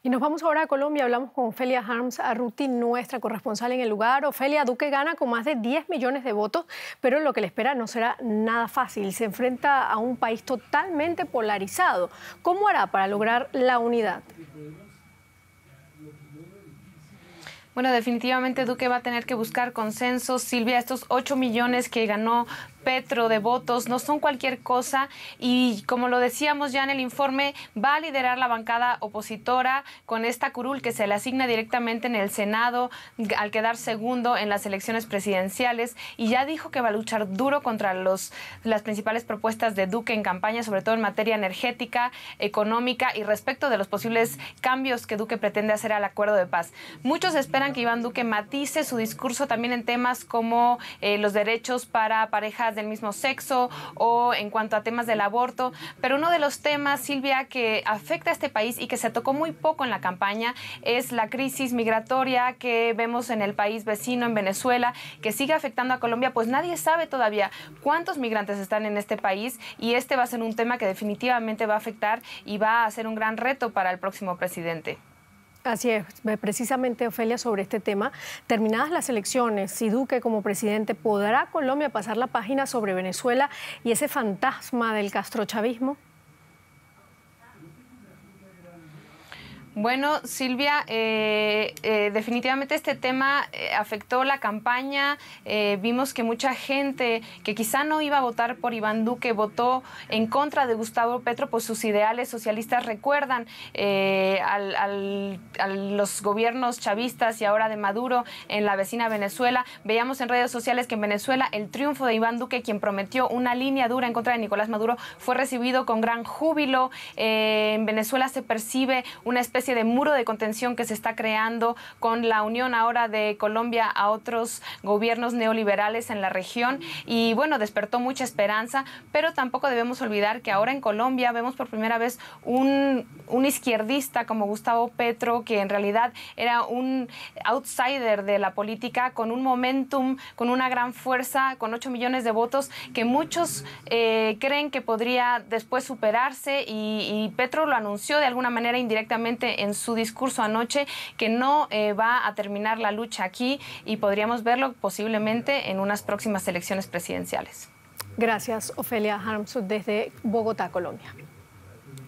Y nos vamos ahora a Colombia, hablamos con Ofelia Harms Arruti, nuestra corresponsal en el lugar. Ofelia Duque gana con más de 10 millones de votos, pero lo que le espera no será nada fácil. Se enfrenta a un país totalmente polarizado. ¿Cómo hará para lograr la unidad? bueno, definitivamente Duque va a tener que buscar consensos. Silvia, estos 8 millones que ganó Petro de votos no son cualquier cosa y como lo decíamos ya en el informe, va a liderar la bancada opositora con esta curul que se le asigna directamente en el Senado al quedar segundo en las elecciones presidenciales y ya dijo que va a luchar duro contra los, las principales propuestas de Duque en campaña, sobre todo en materia energética, económica y respecto de los posibles cambios que Duque pretende hacer al acuerdo de paz. Muchos esperan que Iván Duque matice su discurso también en temas como eh, los derechos para parejas del mismo sexo o en cuanto a temas del aborto. Pero uno de los temas, Silvia, que afecta a este país y que se tocó muy poco en la campaña es la crisis migratoria que vemos en el país vecino, en Venezuela, que sigue afectando a Colombia. Pues nadie sabe todavía cuántos migrantes están en este país y este va a ser un tema que definitivamente va a afectar y va a ser un gran reto para el próximo presidente. Así es, precisamente Ofelia, sobre este tema, terminadas las elecciones, si Duque como presidente, ¿podrá Colombia pasar la página sobre Venezuela y ese fantasma del castrochavismo? Bueno, Silvia, eh, eh, definitivamente este tema eh, afectó la campaña. vimos que mucha gente que quizá no iba a votar por Iván Duque votó en contra de Gustavo Petro, pues sus ideales socialistas recuerdan al, a los gobiernos chavistas y ahora de Maduro en la vecina Venezuela. Veíamos en redes sociales que en Venezuela el triunfo de Iván Duque, quien prometió una línea dura en contra de Nicolás Maduro, fue recibido con gran júbilo. en Venezuela se percibe una especie de muro de contención que se está creando con la unión ahora de Colombia a otros gobiernos neoliberales en la región y bueno, despertó mucha esperanza, pero tampoco debemos olvidar que ahora en Colombia vemos por primera vez un, un izquierdista como Gustavo Petro, que en realidad era un outsider de la política, con un momentum, con una gran fuerza, con 8 millones de votos, que muchos eh, creen que podría después superarse y, y Petro lo anunció de alguna manera indirectamente en su discurso anoche que no eh, va a terminar la lucha aquí y podríamos verlo posiblemente en unas próximas elecciones presidenciales. Gracias, Ofelia Harmsud desde Bogotá, Colombia.